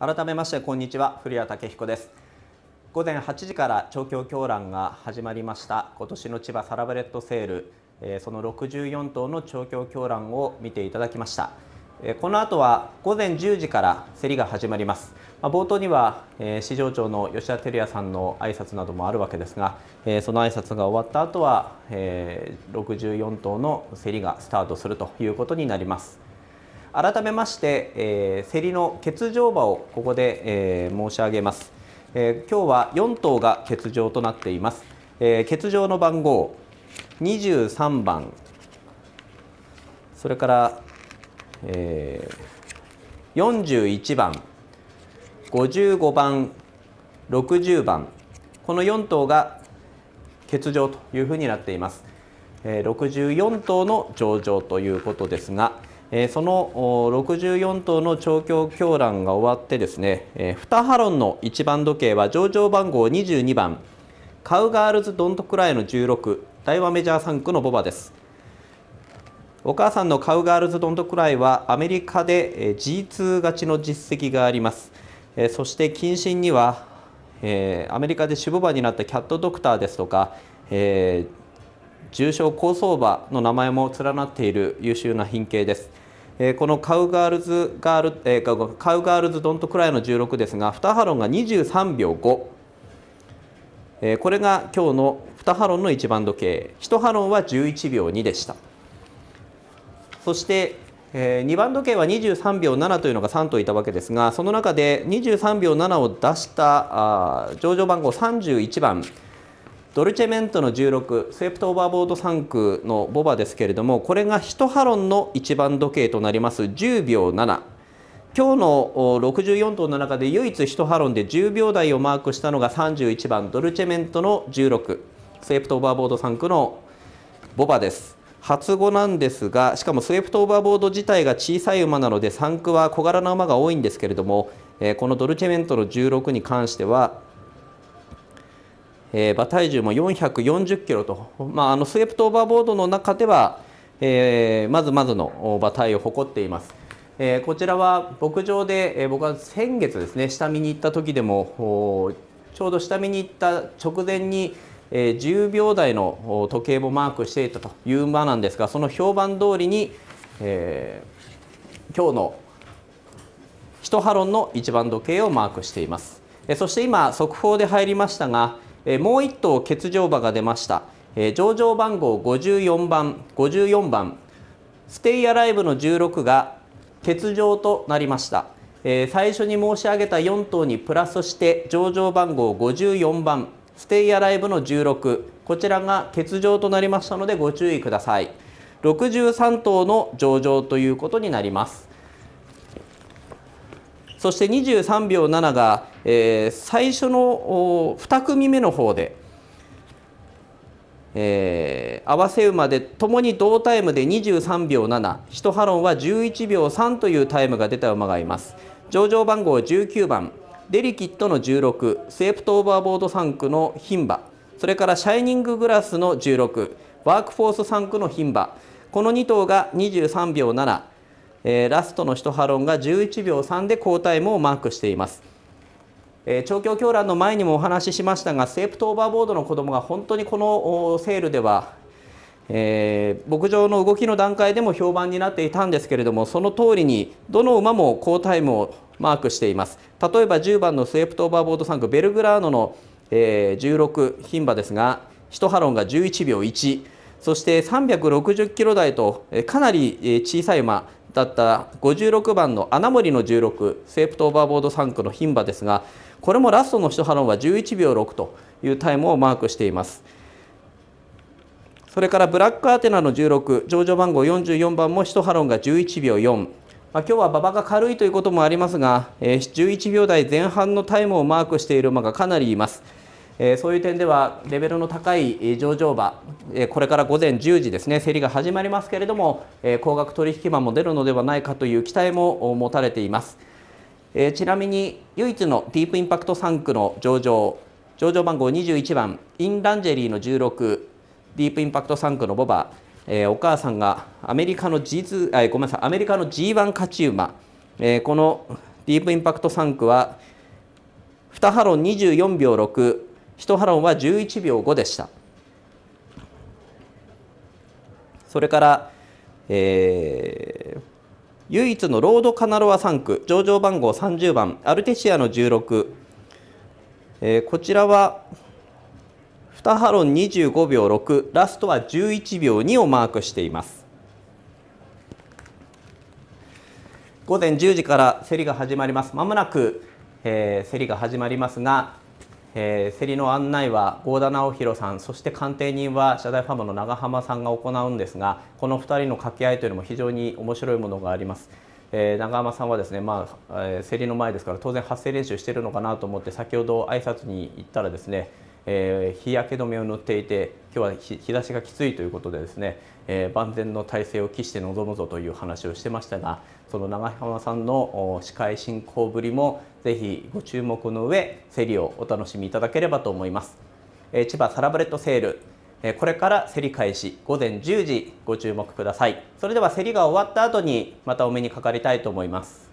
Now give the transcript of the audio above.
改めましてこんにちは古谷武彦です午前8時から調教狂乱が始まりました今年の千葉サラブレッドセール、えー、その64頭の調教狂乱を見ていただきましたこの後は午前10時から競りが始まります。ま冒頭には、え市場長の吉田照也さんの挨拶などもあるわけですが、えその挨拶が終わった後は、え64頭の競りがスタートするということになります。改めまして、えー、競りの欠場馬をここで、えー、申し上げます、えー、今日は4頭が欠場となっています、えー、欠場の番号23番それから、えー、41番55番60番この4頭が欠場というふうになっています、えー、64頭の上場ということですがえその64頭の調教狂乱が終わってですね、えー、ハロンの一番時計は上場番号22番カウガールズ・ドント・クライの16大和メジャー3区のボバですお母さんのカウガールズ・ドント・クライはアメリカで G2 勝ちの実績があります、えそして近親には、えアメリカで種ボバになったキャット・ドクターですとか、え重症高層馬の名前も連なっている優秀な品系です。えこのカウガールズガール、えー、カウガールズドントクライの16ですが2ハロンが23秒5、えー、これが今日の2ハロンの一番時計1ハロンは11秒2でしたそして、えー、2番時計は23秒7というのが3といたわけですがその中で23秒7を出したあ上場番号31番ドルチェメントの16スウェプトオーバーボード3区のボバですけれどもこれが1ハロンの一番時計となります10秒7今日の64頭の中で唯一1ハロンで10秒台をマークしたのが31番ドルチェメントの16スウェプトオーバーボード3区のボバです初語なんですがしかもスウェプトオーバーボード自体が小さい馬なので3区は小柄な馬が多いんですけれども、このドルチェメントの16に関してはえー、馬体重も440キロと、まあ、あのスウェプトオーバーボードの中では、えー、まずまずの馬体を誇っています。えー、こちらは牧場で、えー、僕は先月ですね下見に行った時でもちょうど下見に行った直前に、えー、10秒台の時計もマークしていたという馬なんですがその評判通りに、えー、今日のトハロンの一番時計をマークしています。えそして今速報で入りましたがもう一頭欠場馬が出ました、上場番号54番54番ステイアライブの16が欠場となりました、最初に申し上げた4頭にプラスして上場番号54番ステイアライブの16こちらが欠場となりましたのでご注意ください63頭の上場ということになりますそして23秒7が、えー、最初の2組目の方で、えー、合わせ馬でともに同タイムで23秒7シトハロンは11秒3というタイムが出た馬がいます上場番号19番デリキットの16スエプトオーバーボード3区の牝馬それからシャイニンググラスの16ワークフォース3区の牝馬この2頭が23秒7えー、ラストのハ波論が11秒3で好タイムをマークしています。え調教狂乱の前にもお話ししましたがセープトオーバーボードの子どもが本当にこのセールでは、えー、牧場の動きの段階でも評判になっていたんですけれどもその通りにどの馬も好タイムをマークしています例えば10番のセープトオーバーボード3区ベルグラーノの、えー、16牝馬ですが1ハロンが11秒1そして360キロ台とかなり小さい馬だった56番の穴森の16セープトオーバーボード3区の牝馬ですがこれもラストのシュハロンは11秒6というタイムをマークしていますそれからブラックアテナの16上場番号44番もシュハロンが11秒4まあ、今日は馬場が軽いということもありますが、え11秒台前半のタイムをマークしている馬がかなりいます。えそういう点ではレベルの高い上場馬、えこれから午前10時ですね競りが始まりますけれども、え高額取引馬も出るのではないかという期待も持たれています、えちなみに唯一のディープインパクト3区の上場上場番号21番インランジェリーの16ディープインパクト3区のボバ、えお母さんがアメリカの g ごめんなさいアメリカの1勝ち馬、えこのディープインパクト3区は2ハロン24秒6 1波ロは11秒5でしたそれから、えー、唯一のロード・カナロア3区上場番号30番アルテシアの16、えー、こちらは2ハロン25秒6ラストは11秒2をマークしています午前10時から競りが始まりますまもなく、えー、競りが始まりますがえー、競りの案内は合田直弘さんそして鑑定人は社大ファームの長浜さんが行うんですがこの2人の掛け合いというのも非常に面白いものがあります。えー、長浜さんはですね、まあえー、競りの前ですから当然発声練習してるのかなと思って先ほど挨拶に行ったらですね、えー、日焼け止めを塗っていて今日は日差しがきついということでですね、えー、万全の体制を期して臨むぞという話をしてましたがその長浜さんの司会進行ぶりもぜひご注目の上競りをお楽しみいただければと思います、え千葉サラブレッドセール、えこれから競り開始午前10時ご注目くださいそれでは競りが終わった後にまたお目にかかりたいと思います